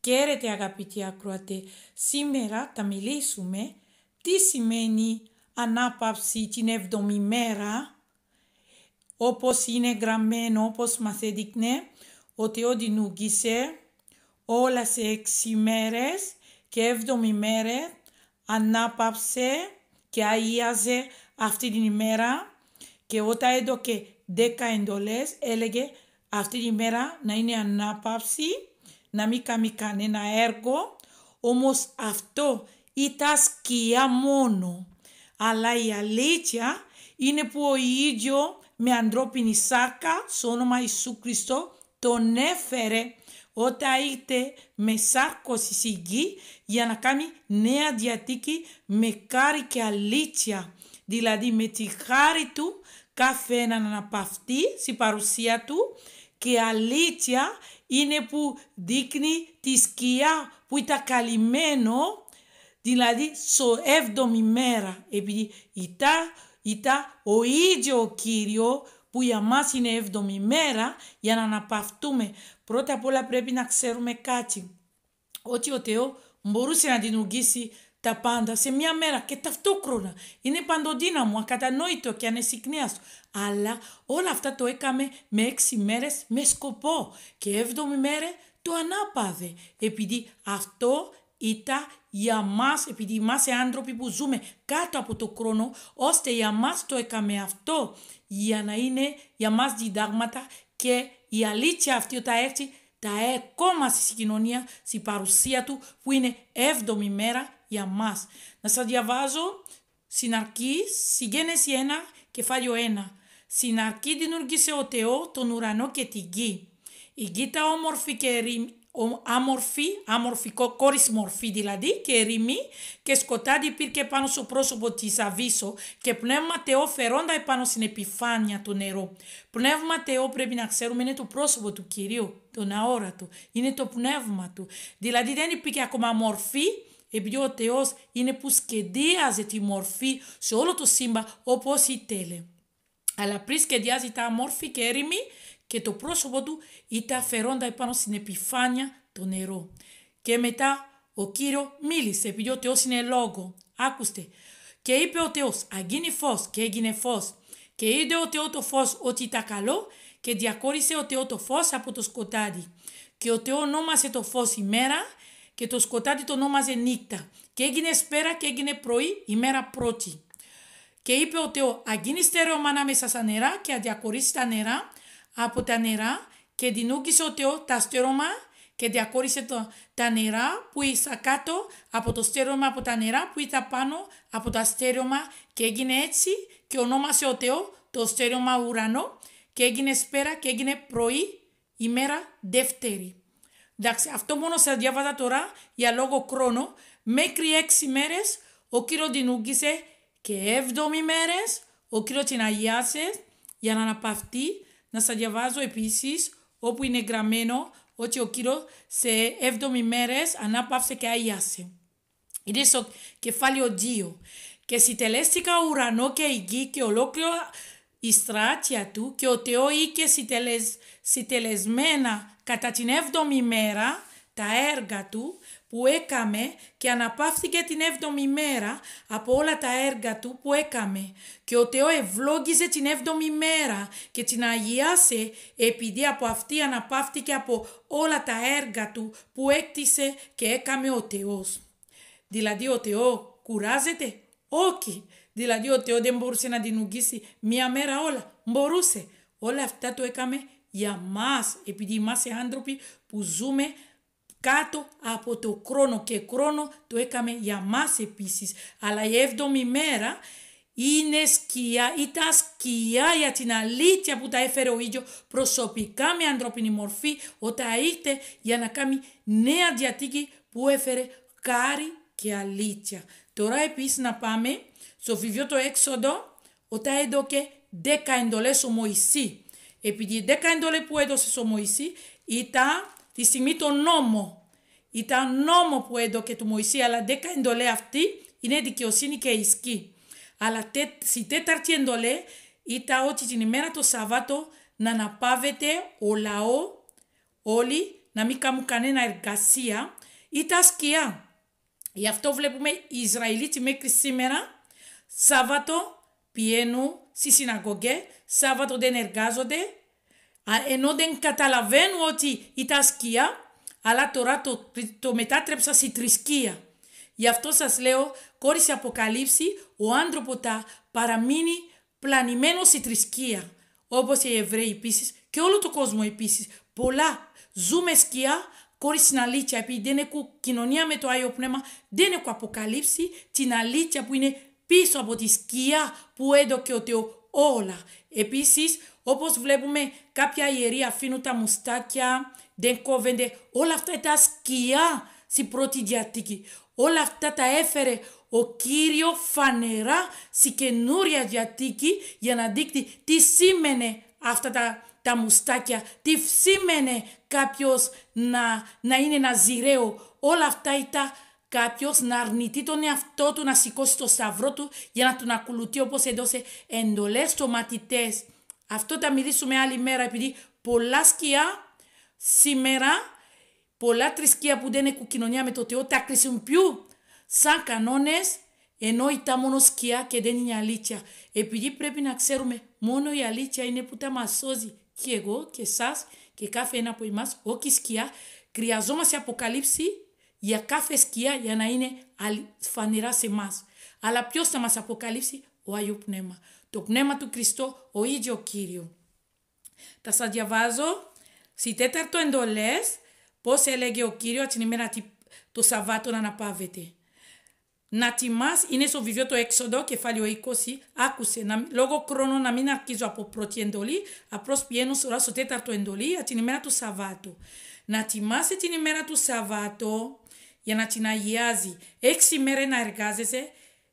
Καίρετε αγαπητοί ακροατέ, σήμερα θα μιλήσουμε τι σημαίνει ανάπαυση την έβδομη μέρα, όπως είναι γραμμένο, όπως μας έδειχνε ο όλα σε έξι μέρες και έβδομη μέρα ανάπαυσε και αγίαζε αυτή την ημέρα και όταν έδωκε δέκα εντολές έλεγε αυτή την ημέρα να είναι ανάπαυση να μην κάνει κανένα έργο, όμως αυτό ήταν σκιά μόνο. Αλλά η αλήθεια είναι που ο ίδιος με ανθρώπινη σάκα, στο όνομα Ιησού Χριστό, τον έφερε όταν ήρθε με σάρκο στη για να κάνει νέα διατήκη με κάρη και αλήθεια. Δηλαδή με τη χάρη του κάθε έναν παυτεί στην παρουσία του και αλήθεια είναι που δείχνει τη σκιά που ήταν καλυμμένο, δηλαδή στο έβδομη μέρα, επειδή ήταν, ήταν ο ίδιο ο Κύριο που για μας είναι έβδομη μέρα για να αναπαυτούμε. Πρώτα απ' όλα πρέπει να ξέρουμε κάτι, ότι ο Θεός μπορούσε να δημιουργήσει τα πάντα σε μια μέρα και ταυτόχρονα είναι παντοδύναμο, ακατανόητο και ανεσυκνίαστο. Αλλά όλα αυτά το έκαμε με έξι μέρες με σκοπό και έβδομη μέρα το ανάπαδε επειδή αυτό ήταν για μας, επειδή είμαστε άνθρωποι που ζούμε κάτω από το χρόνο, ώστε για μας το έκαμε αυτό, για να είναι για μας διδάγματα και η αλήθεια αυτή όταν έρθει, τα έκομα στη συγκοινωνία, στη παρουσία του, που είναι έβδομη μέρα για μας. Να σας διαβάζω στην αρχή, συγγένεση 1, κεφάλαιο 1. Στην αρχή δημιούργησε ο Θεό τον ουρανό και την γη. Η γη τα όμορφη και ο, άμορφη, αμορφικό κόρης μορφή δηλαδή και ρημή και σκοτάδι υπήρχε πάνω στο πρόσωπο της Αβίσο και πνεύμα Θεό φερόντα επάνω στην επιφάνεια του νερού. Πνεύμα Θεό πρέπει να ξέρουμε είναι το πρόσωπο του Κυρίου, τον αόρατο, είναι το πνεύμα του. Δηλαδή δεν υπήρχε ακόμα μορφή, επειδή ο Θεός είναι που σχεδιάζει τη μορφή σε όλο το σύμπαν όπως τέλε. Αλλά πριν σχεδιάζει τα μόρφη και έρημη και το πρόσωπο του ήταν αφαιρώντας επάνω στην επιφάνεια το νερό. Και μετά ο Κύριος μίλησε, επειδή ο Θεός είναι λόγος. Άκουστε. Και είπε ο Θεός, αγίνει φως και έγινε φως. Και είδε ο Θεός το φως ότι ήταν καλό και διακόρισε ο Θεός το φως από το σκοτάδι. Και ο Θεός ονόμασε το φως ημέρα και το σκοτάδι το ονόμαζε νύχτα. Και έγινε σπέρα και έγινε πρωί, ημέρα πρώτη. Και είπε ο Θεός, αγκίνει στερεωμαν ανάμεσα στα νερά και αδιακορίσεις τα νερά από τα νερά και δινούκησε ο Θεός τα στερεωμα και διακόρισε τα νερά που ήσαν κάτω από το στερεόμα από τα νερά που ήταν πάνω από τα στερεόμα και έγινε έτσι και ονόμασε ο Θεός το στέρωμα ουρανό και έγινε σπέρα και έγινε πρωί ημέρα δεύτερη. Εντάξει, αυτό μόνο σας διάβαζα τώρα για λόγο χρόνο. Μέχρι έξι μέρες ο κύριο την ούγκησε και έβδομη μέρες ο κύριο την αγιάσε για να αναπαυτεί. Να σας διαβάζω επίσης όπου είναι γραμμένο ότι ο κύριο σε έβδομη μέρες ανάπαυσε και αγιάσε. Είναι στο κεφάλαιο 2. Και συντελέστηκα ουρανό και η γη και ολόκληρο η στράτια του και ο Θεό είχε συτελεσμένα κατά την έβδομη μέρα τα έργα του που έκαμε και αναπαύθηκε την έβδομη μέρα από όλα τα έργα του που έκαμε. Και ο Θεό ευλόγησε την έβδομη μέρα και την αγιάσε επειδή από αυτή αναπαύθηκε από όλα τα έργα του που έκτισε και έκαμε ο Θεός. Δηλαδή ο Θεό κουράζεται. Όχι, Δηλαδή ότι δεν μπορούσε να την ουγγίσει μία μέρα όλα. Μπορούσε. Όλα αυτά το έκαμε για μας. Επειδή είμαστε άνθρωποι που ζούμε κάτω από το χρόνο και χρόνο το έκαμε για μας επίσης. Αλλά η έβδομη μέρα είναι σκιά, ήταν σκιά για την αλήθεια που τα έφερε ο ίδιος προσωπικά με ανθρώπινη μορφή όταν ήρθε για να κάνει νέα διατήκη που έφερε κάρι και αλήθεια. Τώρα επίσης να πάμε στο βιβλίο το έξοδο όταν έδωκε 10 εντολές ο Μωυσή. Επειδή δέκα 10 εντολές που έδωσες ο Μωυσή ήταν τη στιγμή το νόμο. Ήταν νόμο που έδωκε του Μωυσή, αλλά 10 εντολές αυτή είναι δικαιοσύνη και ισχύ. Αλλά τε, στη τέταρτη εντολή ήταν ότι την ημέρα το Σαββάτο να αναπαύεται ο λαό, όλοι, να μην κάνουν κανένα εργασία. Ήταν σκιά. Γι' αυτό βλέπουμε οι Ισραηλίτοι μέχρι σήμερα, Σάββατο πιένουν στη συναγωγή, Σάββατο δεν εργάζονται, ενώ δεν καταλαβαίνουν ότι ήταν σκία, αλλά τώρα το, το μετάτρεψα στη θρησκεία. Γι' αυτό σας λέω, κόρης σε αποκαλύψη, ο άνθρωπο τά, παραμείνει πλανημένος στη θρησκεία. Όπως οι Εβραίοι επίσης και όλο το κόσμο επίσης. Πολλά ζούμε σκιά, χωρίς την αλήθεια επειδή δεν έχω κοινωνία με το Άγιο Πνεύμα, δεν έχω αποκαλύψει την αλήθεια που είναι πίσω από τη σκιά που έδωκε ο Θεός όλα. Επίσης, όπως βλέπουμε, κάποια ιερία αφήνουν τα μουστάκια, δεν κόβενται. Όλα αυτά ήταν σκιά στην πρώτη διαθήκη. Όλα αυτά τα έφερε ο Κύριο φανερά στην καινούρια διαθήκη για να δείξει τι σήμαινε αυτά τα τα μουστάκια, τι σήμαινε κάποιος να, να είναι ζηραίο. Όλα αυτά ήταν κάποιος να αρνηθεί τον εαυτό του, να σηκώσει το σταυρό του για να τον ακολουθεί όπως έδωσε εντολές στο μαθητές. Αυτό θα μιλήσουμε άλλη μέρα επειδή πολλά σκιά σήμερα, πολλά τρισκιά που δεν έχουν κοινωνία με το Θεό τα χρησιμοποιούν σαν κανόνες ενώ ήταν μόνο σκιά και δεν είναι αλήθεια. Επειδή πρέπει να ξέρουμε μόνο η αλήθεια είναι που τα μας σώζει και εγώ και εσάς και κάθε ένα από εμάς, όχι σκιά, χρειαζόμαστε αποκαλύψει για κάθε σκιά για να είναι φανερά σε εμάς. Αλλά ποιος θα μας αποκαλύψει, ο Άγιο Πνεύμα. Το πνεύμα του Χριστού, ο ίδιο κύριος. Θα σας διαβάζω στη τέταρτο εντολές πώς έλεγε ο κύριος την ημέρα το Σαββάτο να αναπαύεται να τιμάς, είναι στο βιβλίο το έξοδο, κεφάλαιο 20, άκουσε, να, λόγω χρόνο να μην αρχίζω από πρώτη εντολή, απλώς πιένω σωρά στο τέταρτο εντολή, για την ημέρα του Σαββάτου. Να τιμάς την ημέρα του Σαββάτου, για να την αγιάζει. Έξι μέρες να εργάζεσαι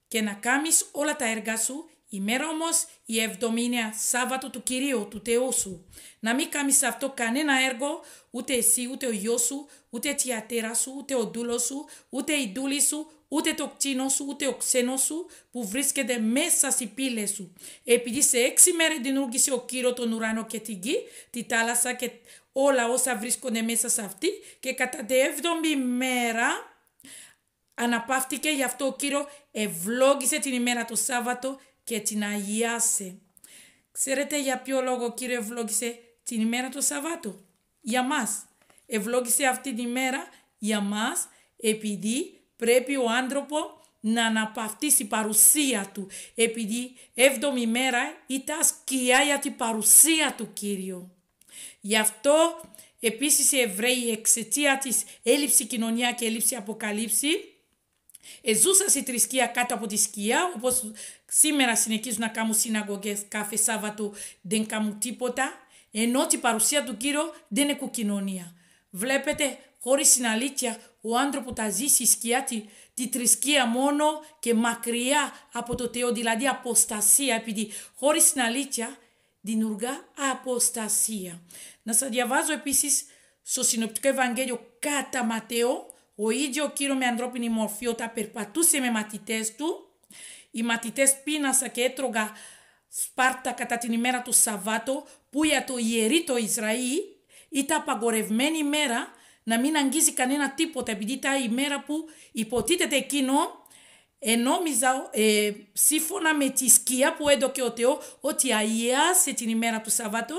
και να κάνεις όλα τα έργα σου, η μέρα όμως η εβδομήνια Σάββατο του Κυρίου, του Θεού σου. Να μην κάνεις αυτό κανένα έργο, ούτε εσύ, ούτε ο γιος σου, ούτε η τιατέρα σου, ούτε ο δούλος σου, ούτε η δούλη σου, ούτε το κτίνο σου, ούτε ο ξένος σου που βρίσκεται μέσα στις πύλες σου. Επειδή σε έξι μέρες δημιούργησε ο κύριο τον ουρανό και την γη, τη θάλασσα και όλα όσα βρίσκονται μέσα σε αυτή, και κατά τη έβδομη μέρα αναπαύτηκε, γι' αυτό ο κύριο ευλόγησε την ημέρα το Σάββατο και την αγιάσε. Ξέρετε για ποιο λόγο ο κύριο ευλόγησε την ημέρα το Σαββάτο. Για μας. Ευλόγησε αυτή την ημέρα για μας επειδή πρέπει ο άνθρωπο να στην παρουσία του, επειδή έβδομη μέρα ήταν σκιά για την παρουσία του Κύριου. Γι' αυτό επίσης οι Εβραίοι εξαιτία της έλλειψη κοινωνία και έλλειψη αποκαλύψη, Εζούσαν στη θρησκεία κάτω από τη σκιά, όπως σήμερα συνεχίζουν να κάνουν συναγωγές κάθε Σάββατο, δεν κάνουν τίποτα, ενώ την παρουσία του Κύριου δεν έχουν κοινωνία. Βλέπετε, χωρίς την αλήθεια, ο άνθρωπος που τα ζει σκιά τη, τη θρησκεία μόνο και μακριά από το Θεό, δηλαδή αποστασία, επειδή χωρίς την αλήθεια δημιουργά αποστασία. Να σας διαβάζω επίσης στο Συνοπτικό Ευαγγέλιο κατά Ματέο, ο ίδιο ο κύριο με ανθρώπινη μορφή, όταν περπατούσε με μαθητές του, οι μαθητές πίνασαν και έτρωγα Σπάρτα κατά την ημέρα του Σαββάτο, που για το ιερεί το Ισραήλ ήταν απαγορευμένη ημέρα να μην αγγίζει κανένα τίποτα, επειδή τα ημέρα που υποτίθεται εκείνο, ενόμιζα ε, σύμφωνα με τη σκιά που έδωκε ο Θεό ότι αγιάσε την ημέρα του Σαββάτου,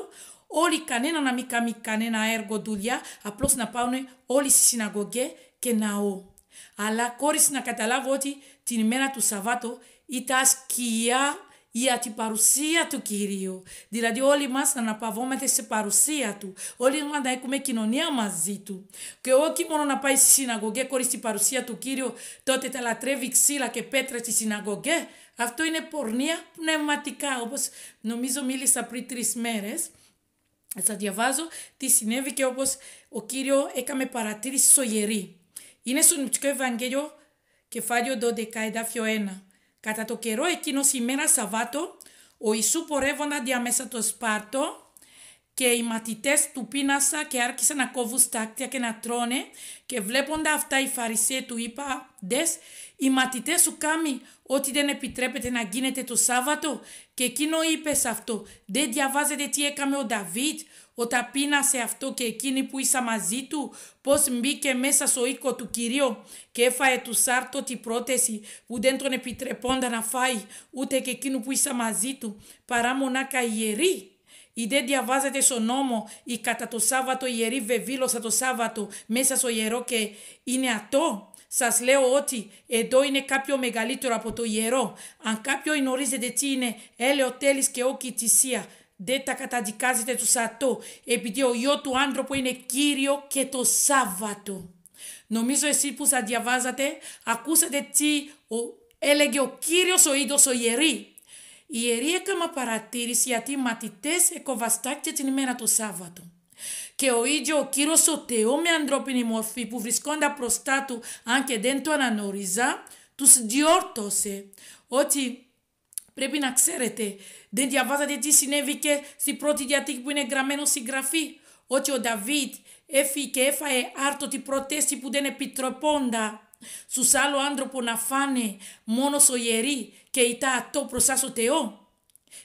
όλοι κανένα να μην κάνει κανένα έργο δουλειά, απλώς να πάνε όλοι στη συναγωγή και ο. Αλλά κόρης να καταλάβω ότι την ημέρα του Σαββάτου ήταν σκιά για την παρουσία του Κυρίου. Δηλαδή όλοι μας να αναπαυόμαστε σε παρουσία Του. Όλοι μας να έχουμε κοινωνία μαζί Του. Και όχι μόνο να πάει στη συναγωγή χωρίς την παρουσία του Κύριου, τότε τα λατρεύει ξύλα και πέτρα στη συναγωγή. Αυτό είναι πορνεία πνευματικά, όπως νομίζω μίλησα πριν τρεις μέρες. Θα διαβάζω τι συνέβη και όπως ο Κύριος έκαμε παρατήρηση στο γερή, Είναι στο Νουτσικό Ευαγγέλιο, κεφάλαιο 12, εδάφιο 1. Κατά το καιρό εκείνος ημέρα Σαββάτο, ο Ιησού πορεύονταν διαμέσα το Σπάρτο και οι μαθητές του πίνασα και άρχισαν να κόβουν στάκτια και να τρώνε και βλέποντα αυτά οι Φαρισαίοι του είπα «Δες, οι μαθητές σου κάνει ότι δεν επιτρέπεται να γίνεται το Σάββατο» και εκείνο είπε σε αυτό «Δεν διαβάζετε τι έκαμε ο Νταβίτ» όταν σε αυτό και εκείνη που είσα μαζί του, πώς μπήκε μέσα στο οίκο του Κυρίου και έφαε του Σάρτο την πρόθεση που δεν τον επιτρεπόνταν να φάει ούτε και εκείνου που είσα μαζί του, παρά μονάκα κάποιον μεγαλύτερο από το ιερό, αν κάποιον γνωρίζετε τι είναι, έλεω τέλεις και όχι Ή δεν διαβάζεται στο νόμο ή κατά το Σάββατο ιερη βεβήλωσα το Σάββατο μέσα στο ιερό και είναι ατό. Σας λέω ότι εδώ είναι κάποιο μεγαλύτερο από το ιερό. Αν κάποιο γνωρίζετε τι είναι έλεος τέλει και όχι θυσία, δεν τα καταδικάζετε τους Σατώ, επειδή ο γιο του άνθρωπου είναι Κύριο και το Σάββατο. Νομίζω εσείς που σας διαβάζατε, ακούσατε τι ο, έλεγε ο Κύριος ο ίδιος ο Ιερή. Η Ιερή έκανα παρατήρηση γιατί οι μαθητές εκοβαστάκια την ημέρα το Σάββατο. Και ο ίδιο ο κύριος ο Θεό με ανθρώπινη μορφή που βρισκόντα μπροστά του, αν και δεν το αναγνώριζα, του διόρτωσε ότι Πρέπει να ξέρετε, δεν διαβάζατε τι συνέβη και στην πρώτη διατήκη που είναι γραμμένο στην γραφή, ότι ο Νταβίτ έφυγε και έφαε άρτοτη προτέστη που δεν επιτροπώντα στους άλλου άνθρωπο να φάνε μόνος ο ιερή και ήταν αυτό προς ο Θεό.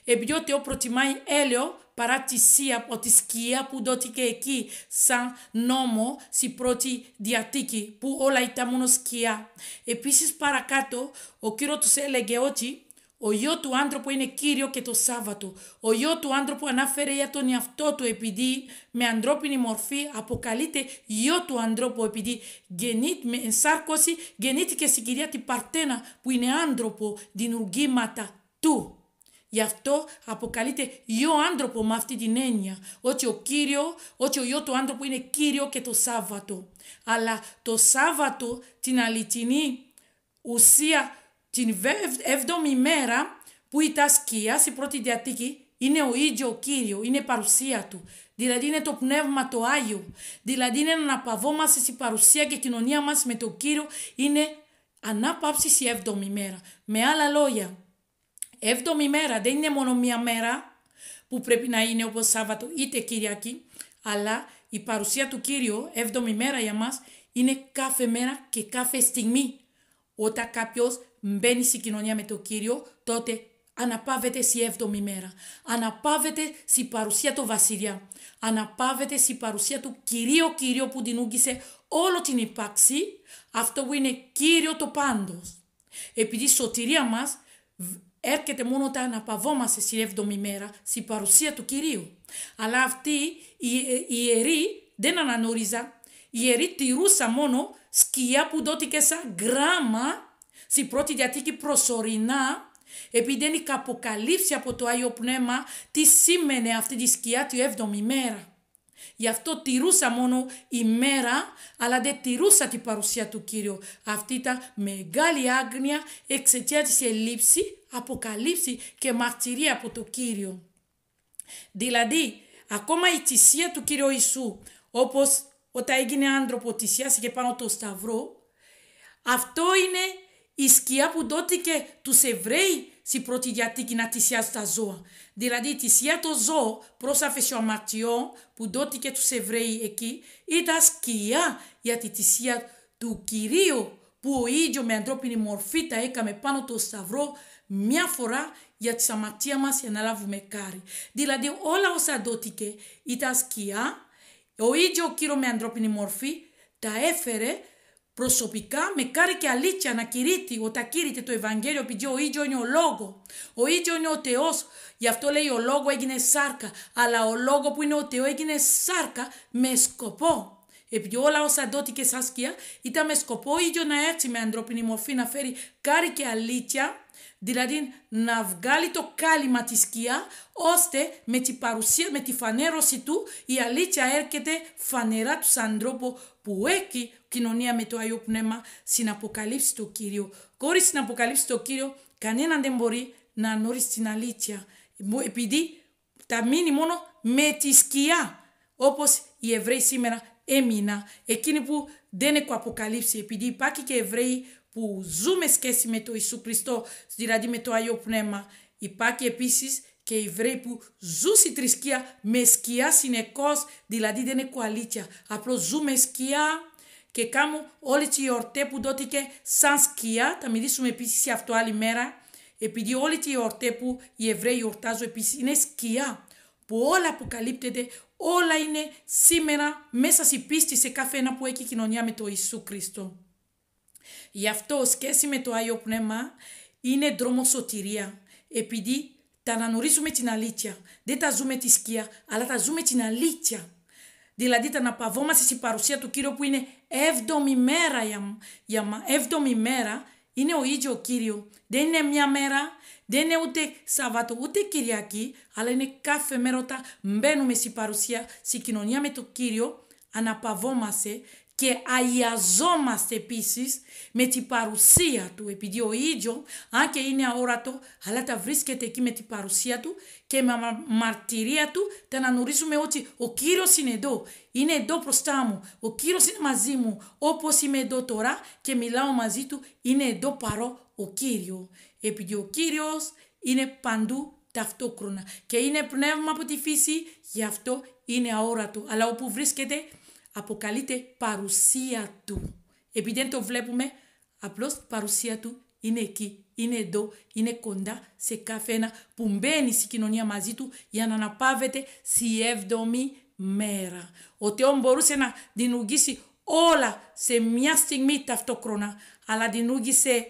Επειδή ο προτιμάει έλαιο παρά τη σία από τη σκία που δόθηκε εκεί σαν νόμο στην πρώτη διατήκη που όλα ήταν μόνο σκία. Επίσης παρακάτω ο Κύριος τους έλεγε ότι ο γιο του άνθρωπου είναι κύριο και το Σάββατο. Ο γιο του άνθρωπου ανάφερε για τον εαυτό του επειδή με ανθρώπινη μορφή αποκαλείται γιο του ανθρώπου επειδή γεννή, με ενσάρκωση γεννήθηκε στην κυρία την Παρτένα που είναι άνθρωπο δημιουργήματα του. Γι' αυτό αποκαλείται γιο άνθρωπο με αυτή την έννοια. Ότι ο κύριο, ότι ο γιο του άνθρωπου είναι κύριο και το Σάββατο. Αλλά το Σάββατο την αληθινή ουσία την 7η μέρα που η τασκίας, η πρώτη διατήκη, είναι ο ίδιο ο Κύριος, είναι η παρουσία του. Δηλαδή είναι το πνεύμα το Άγιο. Δηλαδή είναι να αναπαυόμαστε στην παρουσία και κοινωνία μας με τον Κύριο. Είναι ανάπαυσης η 7η μέρα. Με άλλα λόγια, 7η μέρα δεν είναι μόνο μία μέρα που πρέπει να είναι όπως Σάββατο είτε Κυριακή, αλλά η παρουσία του Κύριου, 7η μέρα για μας, είναι κάθε μέρα και κάθε στιγμή. Όταν κάποιος μπαίνει στην κοινωνία με τον Κύριο, τότε αναπαύεται στη έβδομη μέρα. Αναπαύεται στη παρουσία του βασιλιά. Αναπαύεται στη παρουσία του Κυρίου Κύριο που την ούγγισε όλο την υπάρξη, αυτό που είναι Κύριο το πάντος. Επειδή η σωτηρία μας έρχεται μόνο όταν αναπαυόμαστε στη έβδομη μέρα, στη παρουσία του Κυρίου. Αλλά αυτοί οι ε, ιεροί δεν αναγνώριζαν. Οι ιεροί τηρούσαν μόνο σκιά που δόθηκε σαν γράμμα στη πρώτη διαθήκη προσωρινά, επειδή δεν είχα αποκαλύψει από το Άγιο Πνεύμα τι σήμαινε αυτή τη σκιά τη 7η μέρα. Γι' αυτό τηρούσα μόνο μέρα, αλλά δεν τηρούσα την παρουσία του Κύριου. Αυτή ήταν μεγάλη άγνοια εξαιτίας της ελλείψη, αποκαλύψη και μαρτυρία από το Κύριο. Δηλαδή, ακόμα η θυσία του Κύριου Ιησού, όπως όταν έγινε άντροπο θυσιάστηκε πάνω το σταυρό, αυτό και πανω το σταυρο αυτο ειναι η σκιά που δόθηκε τους Εβραίοι στην πρώτη διατήκη να θυσιάζει τα ζώα. Δηλαδή θυσιά το ζώο προς αφαισιωματιό που δόθηκε τους Εβραίοι εκεί ήταν σκιά για τη θυσία του Κυρίου που ο ίδιος με ανθρώπινη μορφή τα έκαμε πάνω το σταυρό μια φορά για τη σαματία μας για να λάβουμε κάρι. Δηλαδή όλα όσα δόθηκε ήταν σκιά, ο ίδιος ο Κύριος με ανθρώπινη μορφή τα έφερε Προσωπικά με κάρει και αλήθεια να κηρύττει όταν κήρυτε το Ευαγγέλιο επειδή ο ίδιο είναι ο λόγο. Ο ίδιο είναι ο Θεός. Γι' αυτό λέει ο λόγο έγινε σάρκα. Αλλά ο λόγο που είναι ο Θεός έγινε σάρκα με σκοπό. Επειδή όλα όσα δόθηκε σαν σκιά ήταν με σκοπό ο ίδιο να έρθει με ανθρώπινη μορφή να φέρει κάρη και αλήθεια δηλαδή να βγάλει το κάλυμα της σκιά, ώστε με τη παρουσία, με τη φανέρωση του, η αλήθεια έρχεται φανερά του ανθρώπου που έχει κοινωνία με το Άγιο Πνεύμα στην αποκαλύψη του Κύριου. Χωρίς την αποκαλύψη του Κύριου, κανέναν δεν μπορεί να γνωρίσει την αλήθεια, επειδή τα μείνει μόνο με τη σκιά, όπως οι Εβραίοι σήμερα έμεινα, εκείνοι που δεν έχουν αποκαλύψει, επειδή υπάρχει και Εβραίοι που ζούμε σχέση με το Ιησού Χριστό, δηλαδή με το Άγιο Πνεύμα. Υπάρχει επίσης και οι Εβραίοι που ζουν στη θρησκεία με σκιά συνεχώς, δηλαδή δεν είναι κουαλίτια, Απλώς ζούμε σκιά και κάνουν όλη τι γιορτέ που δόθηκε σαν σκιά, θα μιλήσουμε επίσης σε αυτό άλλη μέρα, επειδή όλη τη γιορτή που οι Εβραίοι γιορτάζουν επίσης είναι σκιά, που όλα που καλύπτεται, όλα είναι σήμερα μέσα στη πίστη σε κάθε ένα που έχει κοινωνία με το Ιησού Χριστό. Γι' αυτό σχέση με το Άγιο Πνεύμα είναι δρόμο σωτηρία. Επειδή τα αναγνωρίζουμε την αλήθεια. Δεν τα ζούμε τη σκία, αλλά τα ζούμε την αλήθεια. Δηλαδή τα αναπαυόμαστε στην παρουσία του Κύριου που είναι έβδομη μέρα για μας. Έβδομη μέρα είναι ο ίδιο ο Κύριος. Δεν είναι μια μέρα, δεν είναι ούτε Σαββατό, ούτε Κυριακή, αλλά είναι κάθε μέρα όταν μπαίνουμε στην παρουσία, στην κοινωνία με τον Κύριο, αναπαυόμαστε και αγιαζόμαστε επίσης με την παρουσία του επειδή ο ίδιο αν και είναι αόρατο αλλά τα βρίσκεται εκεί με την παρουσία του και με μαρτυρία του τα αναγνωρίζουμε ότι ο Κύριος είναι εδώ, είναι εδώ μπροστά μου, ο Κύριος είναι μαζί μου όπως είμαι εδώ τώρα και μιλάω μαζί του είναι εδώ παρό ο Κύριο επειδή ο Κύριος είναι παντού ταυτόχρονα και είναι πνεύμα από τη φύση γι' αυτό είναι αόρατο αλλά όπου βρίσκεται αποκαλείται παρουσία του. Επειδή δεν το βλέπουμε, απλώς παρουσία του είναι εκεί, είναι εδώ, είναι κοντά σε ένα που μπαίνει στην κοινωνία μαζί του για να αναπαύεται στη έβδομη μέρα. Ο Θεός μπορούσε να δημιουργήσει όλα σε μια στιγμή ταυτόχρονα, αλλά δημιούργησε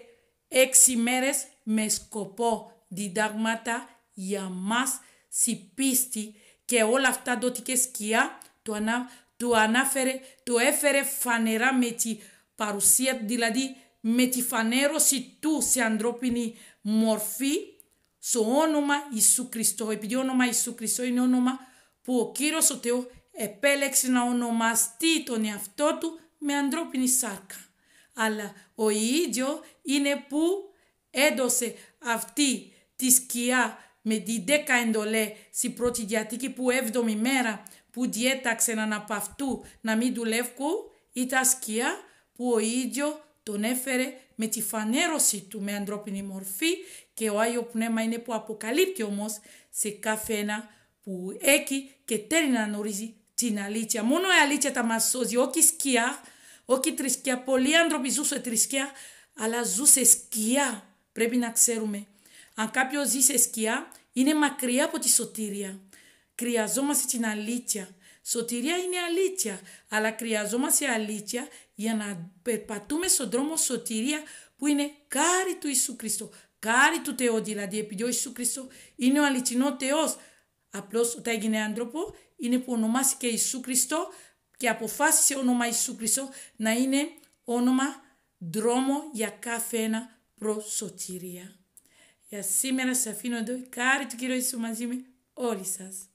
έξι μέρες με σκοπό διδάγματα για μας, στη πίστη και όλα αυτά δόθηκε σκιά του ανά του ανάφερε, του έφερε φανερά με τη παρουσία, δηλαδή με τη φανέρωση του σε ανθρώπινη μορφή στο όνομα Ιησού Χριστό. Επειδή όνομα Ιησού Χριστό είναι όνομα που ο Κύριος ο Θεός επέλεξε να ονομαστεί τον εαυτό του με ανθρώπινη σάρκα. Αλλά ο ίδιο είναι που έδωσε αυτή τη σκιά με τη δέκα εντολέ στην πρώτη διατήκη που έβδομη μέρα που διέταξε από αυτού να μην δουλεύουν ή τα σκιά που ο ίδιο τον έφερε με τη φανέρωση του με ανθρώπινη μορφή και ο Άγιο Πνεύμα είναι που αποκαλύπτει όμως σε κάθε ένα που έχει και θέλει να γνωρίζει την αλήθεια. Μόνο η αλήθεια τα μας σώζει, όχι σκιά, όχι τρισκιά Πολλοί άνθρωποι ζούσαν τρισκιά, αλλά ζούσε σκιά. Πρέπει να ξέρουμε. Αν κάποιος ζει σε σκιά, είναι μακριά από τη σωτήρια. Χρειαζόμαστε την αλήθεια. Σωτηρία είναι αλήθεια, αλλά χρειαζόμαστε αλήθεια για να περπατούμε στον δρόμο σωτηρία που είναι κάρι του Ιησού Χριστού. Κάρι του Θεού δηλαδή, επειδή ο Ιησού Χριστό είναι ο αληθινός Θεός. Απλώς όταν έγινε άνθρωπο είναι που ονομάστηκε Ιησού Χριστό και αποφάσισε όνομα Ιησού Χριστό να είναι όνομα δρόμο για κάθε ένα προς σωτηρία. Για σήμερα σας αφήνω εδώ, κάρι του Κύριου Ιησού μαζί με όλοι σας.